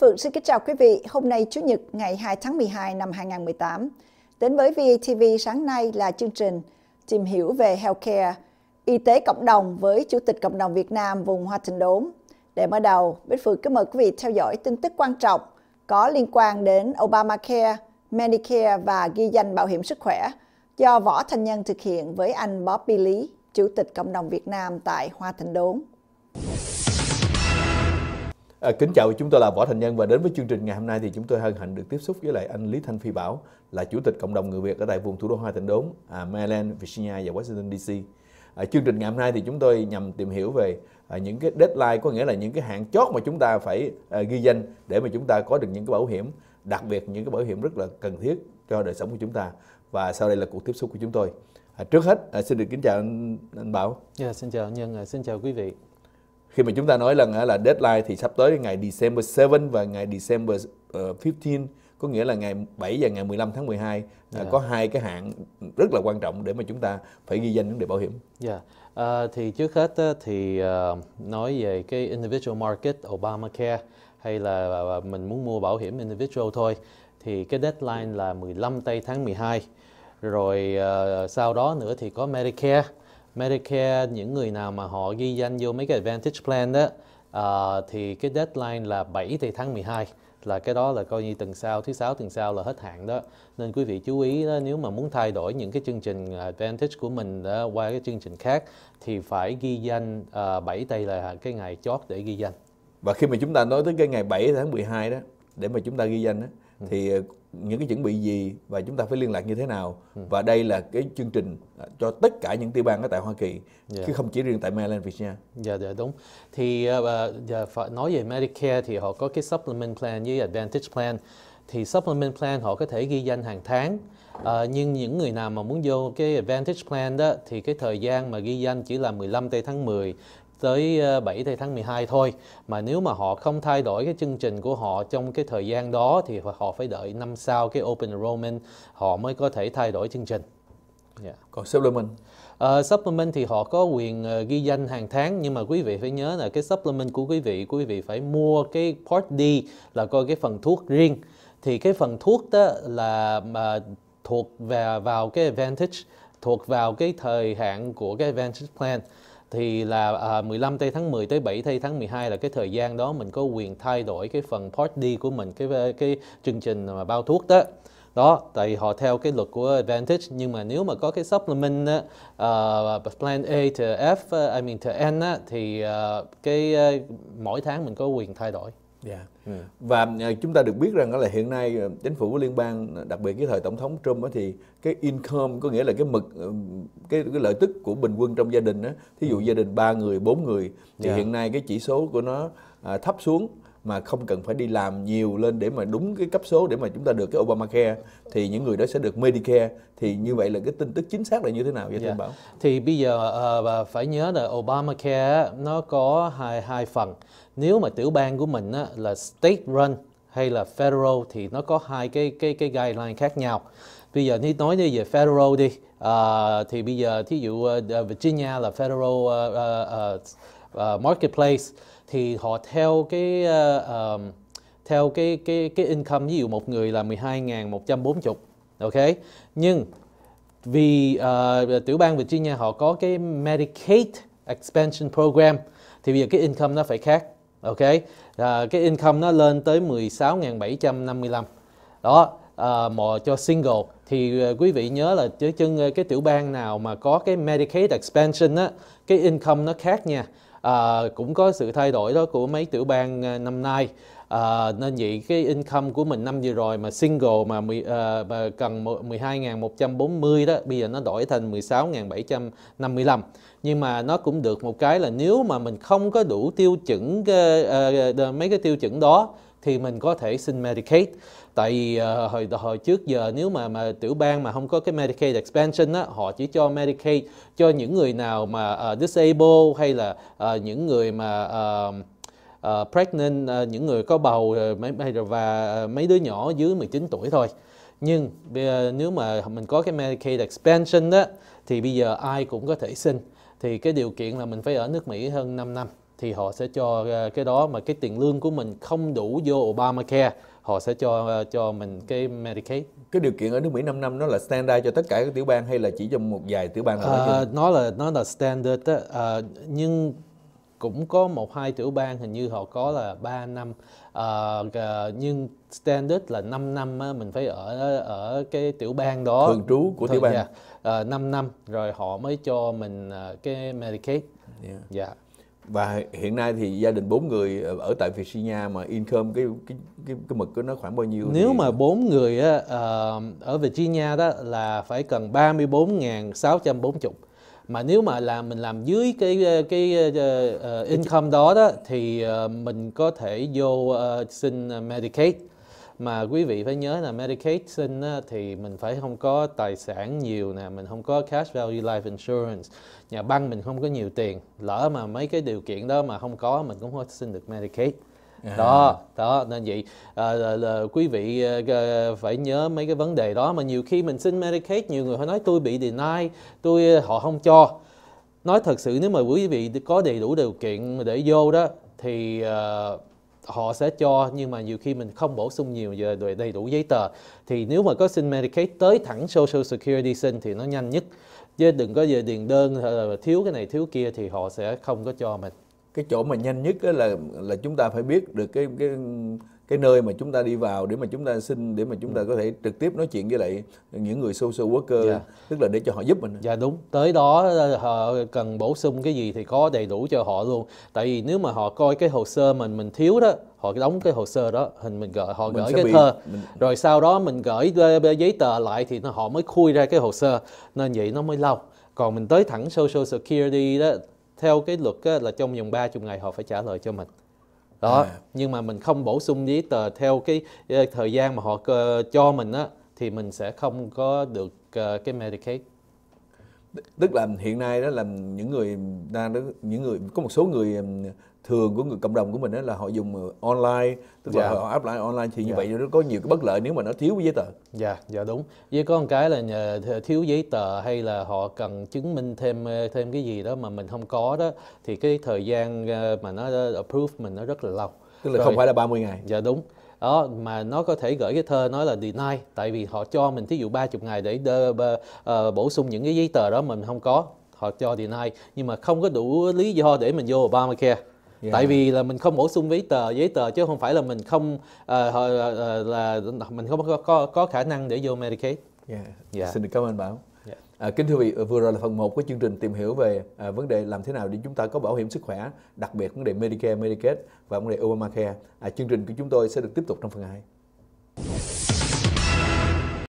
Phượng xin kính chào quý vị. Hôm nay Chủ nhật ngày 2 tháng 12 năm 2018. Đến với VATV sáng nay là chương trình tìm hiểu về healthcare, y tế cộng đồng với Chủ tịch Cộng đồng Việt Nam vùng Hoa Thịnh Đốn. Để mở đầu, Bích Phượng kính mời quý vị theo dõi tin tức quan trọng có liên quan đến Obamacare, Medicare và ghi danh bảo hiểm sức khỏe do Võ Thanh Nhân thực hiện với anh Bobby Lý, Chủ tịch Cộng đồng Việt Nam tại Hoa Thịnh Đốn. À, kính chào chúng tôi là Võ Thành Nhân và đến với chương trình ngày hôm nay thì chúng tôi hân hạnh được tiếp xúc với lại anh Lý Thanh Phi Bảo là chủ tịch cộng đồng người Việt ở tại vùng thủ đô Hoa thành Đốn, à, Maryland, Virginia và Washington DC. À, chương trình ngày hôm nay thì chúng tôi nhằm tìm hiểu về à, những cái deadline có nghĩa là những cái hạn chót mà chúng ta phải à, ghi danh để mà chúng ta có được những cái bảo hiểm, đặc biệt những cái bảo hiểm rất là cần thiết cho đời sống của chúng ta. Và sau đây là cuộc tiếp xúc của chúng tôi. À, trước hết à, xin được kính chào anh, anh Bảo. Yeah, dạ, xin chào nhân, à, xin chào quý vị khi mà chúng ta nói lần là deadline thì sắp tới ngày December 7 và ngày December 15 ờ, có nghĩa là ngày 7 và ngày 15 tháng 12 yeah. À, dạ. có hai cái hạn rất là quan trọng để mà chúng ta phải ghi danh vấn đề bảo hiểm. Dạ. Yeah. Ờ, à, thì trước hết thì ờ, nói về cái individual market Obamacare hay là mình muốn mua bảo hiểm individual thôi thì cái deadline là 15 tây tháng 12. Rồi sau đó nữa thì có Medicare Medicare những người nào mà họ ghi danh vô mấy cái Advantage Plan đó uh, thì cái deadline là 7 thì tháng 12 là cái đó là coi như tuần sau thứ sáu tuần sau là hết hạn đó nên quý vị chú ý đó, nếu mà muốn thay đổi những cái chương trình ờ, advantage của mình đó, qua cái chương trình khác thì phải ghi danh uh, 7 tây là cái ngày chót để ghi danh và khi mà chúng ta nói tới cái ngày 7 tháng 12 đó để mà chúng ta ghi danh đó Ừ. thì ờ, những cái chuẩn bị gì và chúng ta phải liên lạc như thế nào ừ. và đây là cái chương trình ờ, cho tất cả những tiểu bang ở tại Hoa Kỳ yeah. Dạ. chứ không chỉ riêng tại Maryland Virginia. Dạ dạ đúng. Thì uh, nói về Medicare thì họ có cái supplement plan với Advantage plan thì supplement plan họ có thể ghi danh hàng tháng à, nhưng những người nào mà muốn vô cái advantage plan đó thì cái thời gian mà ghi danh chỉ là 15 tây tháng 10 tới 7 ờ, tháng 12 thôi mà nếu mà họ không thay đổi cái chương trình của họ trong cái thời gian đó thì họ phải đợi năm sau cái open enrollment họ mới có thể thay đổi chương trình. Yeah. Dạ. Còn supplement? Uh, supplement thì họ có quyền uh, ghi danh hàng tháng nhưng mà quý vị phải nhớ là cái supplement của quý vị quý vị phải mua cái part D là coi cái phần thuốc riêng thì cái phần thuốc đó là mà thuộc về vào cái advantage thuộc vào cái thời hạn của cái advantage plan thì là à, 15 tây tháng 10 tới 7 tây tháng 12 là cái thời gian đó mình có quyền thay đổi cái phần part D của mình cái cái chương trình mà bao thuốc đó đó tại họ theo cái luật của advantage nhưng mà nếu mà có cái supplement uh, plan A to F uh, I mean to N uh, thì uh, cái uh, mỗi tháng mình có quyền thay đổi Yeah. Dạ. Yeah. Ừ. Và à, chúng ta được biết rằng là hiện nay à, chính phủ của liên bang, à, đặc biệt cái thời tổng thống Trump thì cái income có nghĩa là cái mực cái, cái lợi tức của bình quân trong gia đình đó, thí dụ ừ. gia đình ba người, bốn người thì yeah. Dạ. hiện nay cái chỉ số của nó thấp xuống mà không cần phải đi làm nhiều lên để mà đúng cái cấp số để mà chúng ta được cái Obamacare thì những người đó sẽ được Medicare thì như vậy là cái tin tức chính xác là như thế nào vậy yeah. Dạ. Bảo? Thì bây giờ uh, phải nhớ là Obamacare nó có hai hai phần nếu mà tiểu bang của mình á, là state run hay là federal thì nó có hai cái cái cái guideline khác nhau bây giờ thì nói về federal đi uh, thì bây giờ thí dụ uh, Virginia là federal uh, uh, uh, marketplace thì họ theo cái uh, theo cái cái cái income ví dụ một người là 12.140 ok nhưng vì uh, tiểu bang Virginia họ có cái Medicaid expansion program thì bây giờ cái income nó phải khác ok uh, cái income nó lên tới 16.755 đó uh, mà cho single thì uh, quý vị nhớ là chứ chân uh, cái tiểu bang nào mà có cái Medicaid expansion á cái income nó khác nha à, cũng có sự thay đổi đó của mấy tiểu bang ờ, năm nay à, nên vậy cái income của mình năm vừa rồi mà single mà, à, mà cần 12.140 đó bây giờ nó đổi thành 16.755 nhưng mà nó cũng được một cái là nếu mà mình không có đủ tiêu chuẩn uh, uh, mấy cái tiêu chuẩn đó thì mình có thể xin Medicaid tại vì uh, hồi hồi trước giờ nếu mà mà tiểu bang mà không có cái Medicaid expansion á họ chỉ cho Medicaid cho những người nào mà uh, ờ, disabled hay là uh, những người mà uh, uh, pregnant uh, những người có bầu hay uh, và uh, mấy đứa nhỏ dưới 19 tuổi thôi nhưng uh, nếu mà mình có cái Medicaid expansion đó thì bây giờ ai cũng có thể xin thì cái điều kiện là mình phải ở nước Mỹ hơn 5 năm thì họ sẽ cho ờ, cái đó mà cái tiền lương của mình không đủ vô Obamacare họ sẽ cho ờ, cho mình cái Medicaid. Cái điều kiện ở nước Mỹ 5 năm nó là standard cho tất cả các tiểu bang hay là chỉ cho một vài tiểu bang? À, nó là nó là standard đó. À, nhưng cũng có một hai tiểu bang hình như họ có là 3 năm à, nhưng standard là 5 năm á, mình phải ở ở cái tiểu bang đó thường trú của thường, tiểu bang yeah, à, 5 năm rồi họ mới cho mình cái Medicaid. Yeah. Dạ. Yeah dạ và hiện nay thì gia đình bốn người ờ, ở tại Virginia mà income cái cái cái, cái mực của nó khoảng bao nhiêu nếu thì... mà bốn người á, ờ, ở Virginia đó là phải cần 34.640 mà nếu mà là mình làm dưới cái ờ, cái uh, income đó đó thì uh, mình có thể vô uh, xin Medicaid mà quý vị phải nhớ là medication á, thì mình phải không có tài sản nhiều nè mình không có cash value life insurance nhà băng mình không có nhiều tiền lỡ mà mấy cái điều kiện đó mà không có mình cũng không xin được medicaid À. đó đó nên vậy à, là, là, quý vị à, phải nhớ mấy cái vấn đề đó mà nhiều khi mình xin medicaid nhiều người họ nói tôi bị deny tôi à, họ không cho nói thật sự nếu mà quý vị có đầy đủ điều kiện để vô đó thì uh, họ sẽ cho nhưng mà nhiều khi mình không bổ sung nhiều về đầy đủ giấy tờ thì nếu mà có xin Medicaid tới thẳng Social Security xin thì nó nhanh nhất chứ đừng có về điền đơn ờ, thiếu cái này thiếu kia thì họ sẽ không có cho mình cái chỗ mà nhanh nhất là là chúng ta phải biết được cái cái cái nơi mà chúng ta đi vào để mà chúng ta xin để mà chúng ta ừ. có thể trực tiếp nói chuyện với lại những người social worker yeah. Dạ. tức là để cho họ giúp mình dạ đúng tới đó ờ, họ cần bổ sung cái gì thì có đầy đủ cho họ luôn tại vì nếu mà họ coi cái hồ sơ mình mình thiếu đó họ đóng cái hồ sơ đó hình mình gửi họ mình gửi cái bị, thơ mình... rồi sau đó mình gửi giấy tờ lại thì nó họ mới khui ra cái hồ sơ nên vậy nó mới lâu còn mình tới thẳng social security đó theo cái luật á, là trong vòng 30 ngày họ phải trả lời cho mình đó à. nhưng mà mình không bổ sung giấy tờ theo cái ờ, thời gian mà họ ờ, cho mình á thì mình sẽ không có được ờ, cái Medicaid tức là hiện nay đó là những người đang những người có một số người thường của người cộng đồng của mình đó là họ dùng online tức dạ. là họ apply online thì như dạ. vậy nó có nhiều cái bất lợi nếu mà nó thiếu giấy tờ dạ dạ đúng với có một cái là nhờ thiếu giấy tờ hay là họ cần chứng minh thêm thêm cái gì đó mà mình không có đó thì cái thời gian mà nó approve mình nó rất là lâu tức là Rồi, không phải là 30 ngày dạ đúng đó mà nó có thể gửi cái thơ nói là deny tại vì họ cho mình thí dụ 30 ngày để đơ, bơ, uh, bổ sung những cái giấy tờ đó mình không có họ cho deny nhưng mà không có đủ lý do để mình vô Obamacare yeah. Dạ. tại vì là mình không bổ sung giấy tờ giấy tờ chứ không phải là mình không uh, uh, là mình không có, có có khả năng để vô Medicaid yeah. Dạ. Yeah. Dạ. xin được cảm ơn bảo yeah. À, kính thưa vị, vừa rồi là phần 1 của chương trình tìm hiểu về à, vấn đề làm thế nào để chúng ta có bảo hiểm sức khỏe, đặc biệt vấn đề Medicare, Medicaid và vấn đề Obamacare. À, chương trình của chúng tôi sẽ được tiếp tục trong phần 2.